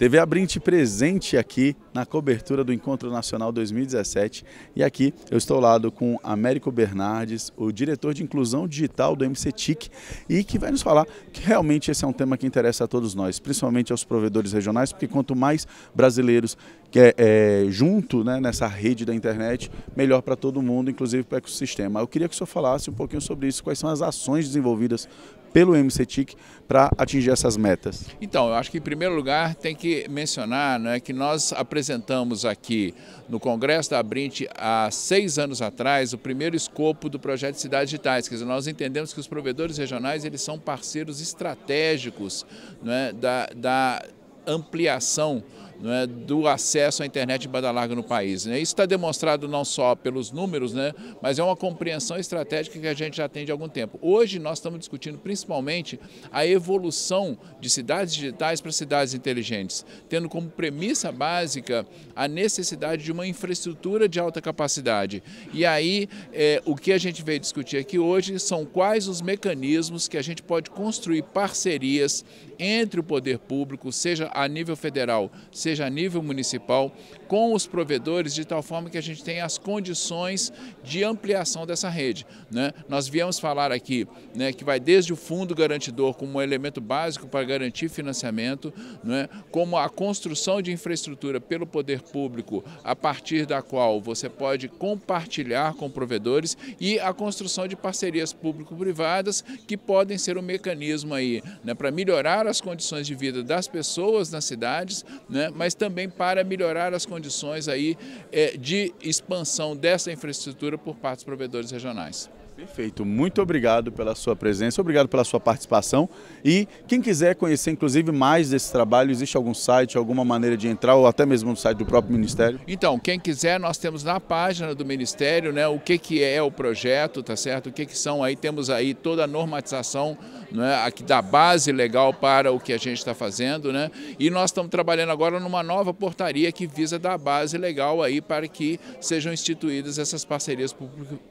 TV Abrinte presente aqui na cobertura do Encontro Nacional 2017. E aqui eu estou ao lado com Américo Bernardes, o diretor de inclusão digital do MCTIC, e que vai nos falar que realmente esse é um tema que interessa a todos nós, principalmente aos provedores regionais, porque quanto mais brasileiros que é, é, junto né, nessa rede da internet, melhor para todo mundo, inclusive para o ecossistema. Eu queria que o senhor falasse um pouquinho sobre isso, quais são as ações desenvolvidas pelo MCTIC para atingir essas metas? Então, eu acho que em primeiro lugar tem que mencionar né, que nós apresentamos aqui no Congresso da Abrinte há seis anos atrás o primeiro escopo do projeto Cidades Digitais. Quer dizer, nós entendemos que os provedores regionais eles são parceiros estratégicos né, da, da ampliação é, do acesso à internet de banda larga no país. Né? Isso está demonstrado não só pelos números, né, mas é uma compreensão estratégica que a gente já tem de algum tempo. Hoje nós estamos discutindo principalmente a evolução de cidades digitais para cidades inteligentes, tendo como premissa básica a necessidade de uma infraestrutura de alta capacidade. E aí é, o que a gente veio discutir aqui hoje são quais os mecanismos que a gente pode construir parcerias entre o poder público, seja a nível federal, seja seja a nível municipal, com os provedores, de tal forma que a gente tenha as condições de ampliação dessa rede. Né? Nós viemos falar aqui né, que vai desde o fundo garantidor como um elemento básico para garantir financiamento, né, como a construção de infraestrutura pelo poder público, a partir da qual você pode compartilhar com provedores, e a construção de parcerias público-privadas que podem ser um mecanismo aí né, para melhorar as condições de vida das pessoas nas cidades, né, mas também para melhorar as condições aí é, de expansão dessa infraestrutura por parte dos provedores regionais. Perfeito, muito obrigado pela sua presença, obrigado pela sua participação. E quem quiser conhecer, inclusive, mais desse trabalho, existe algum site, alguma maneira de entrar, ou até mesmo no site do próprio Ministério? Então, quem quiser, nós temos na página do Ministério né, o que, que é o projeto, tá certo? O que, que são aí, temos aí toda a normatização né, aqui da base legal para o que a gente está fazendo, né? E nós estamos trabalhando agora numa nova portaria que visa dar base legal aí para que sejam instituídas essas parcerias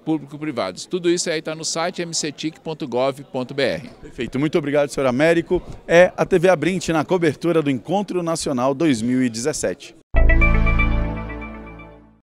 público-privadas. Tudo isso aí está no site mctic.gov.br. Perfeito, muito obrigado, senhor Américo. É a TV Abrinte na cobertura do Encontro Nacional 2017.